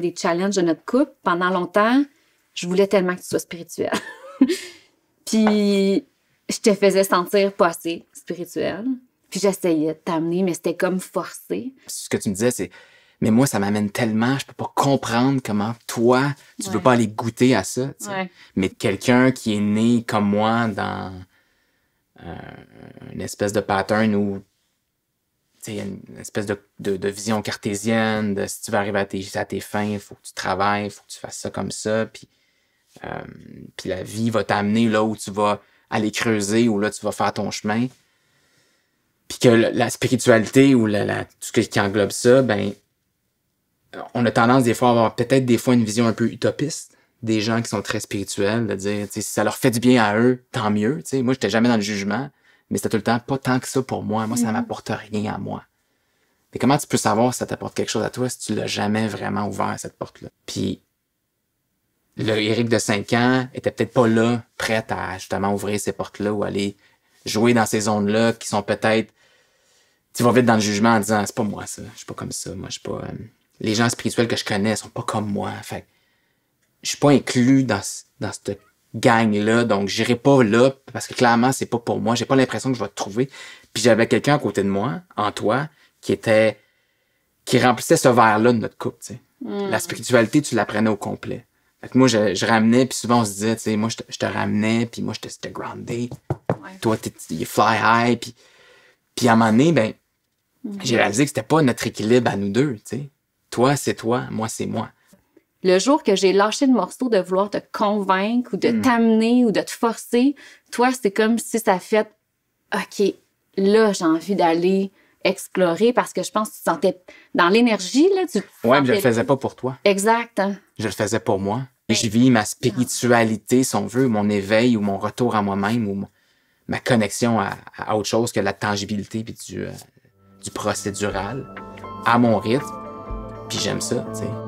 des challenges de notre couple. Pendant longtemps, je voulais tellement que tu sois spirituel. puis je te faisais sentir pas assez spirituel. Puis j'essayais de t'amener, mais c'était comme forcé. Ce que tu me disais, c'est mais moi, ça m'amène tellement, je peux pas comprendre comment toi, tu veux pas aller goûter à ça. Mais quelqu'un qui est né comme moi dans euh, une espèce de pattern où une espèce de, vision cartésienne de si tu vas arriver à tes, fins, il faut que tu travailles, il faut que tu fasses ça comme ça. Puis, euh, puis la vie va t'amener là où tu vas aller creuser, où là tu vas faire ton chemin. Puis que la, spiritualité ou la, tout ce qui englobe ça, ben on a tendance des fois à avoir peut-être des fois une vision un peu utopiste des gens qui sont très spirituels, de dire si ça leur fait du bien à eux, tant mieux. Moi, Moi, j'étais jamais dans le jugement mais c'était tout le temps pas tant que ça pour moi. Moi, ça mm-hmm. m'apporte rien à moi. Mais comment tu peux savoir si ça t'apporte quelque chose à toi si tu l'as jamais vraiment ouvert cette porte-là? Puis le Eric de 5 ans était peut-être pas là, prêt à justement ouvrir ces portes-là ou aller jouer dans ces zones-là qui sont peut-être. Tu vas vite dans le jugement en disant c'est pas moi ça, je suis pas comme ça, moi je suis pas. Euh, les gens spirituels que je connais sont pas comme moi. Fait je suis pas inclus dans, dans cette gagne là donc j'irai pas là parce que clairement, c'est pas pour moi. J'ai pas l'impression que je vais te trouver. Puis j'avais quelqu'un à côté de moi, en toi, qui était qui remplissait ce verre-là de notre couple. Tu sais. Hmm. La spiritualité, tu l'apprenais au complet. Fait moi, je, je ramenais, puis souvent on se disait, tu sais, moi, je te, je te ramenais, puis moi, je te groundé. Toi, tu fly high, puis, puis à un moment donné, ben, hmm. j'ai réalisé que c'était pas notre équilibre à nous deux, tu sais. Toi, c'est toi, moi, c'est moi. Le jour que j'ai lâché le morceau de vouloir te convaincre ou de hmm. t'amener ou de te forcer, toi, c'est comme si ça fait OK, là, j'ai envie d'aller explorer parce que je pense que tu sentais dans l'énergie, là, du Ouais, mais je le faisais pas pour toi. Exact. Je le faisais pour moi. Je vis ma ah. spiritualité, si on veut, mon éveil ou mon retour à moi-même ou ma connexion à, autre chose que la tangibilité puis euh, du, procédural à mon rythme. Puis j'aime ça, tu sais.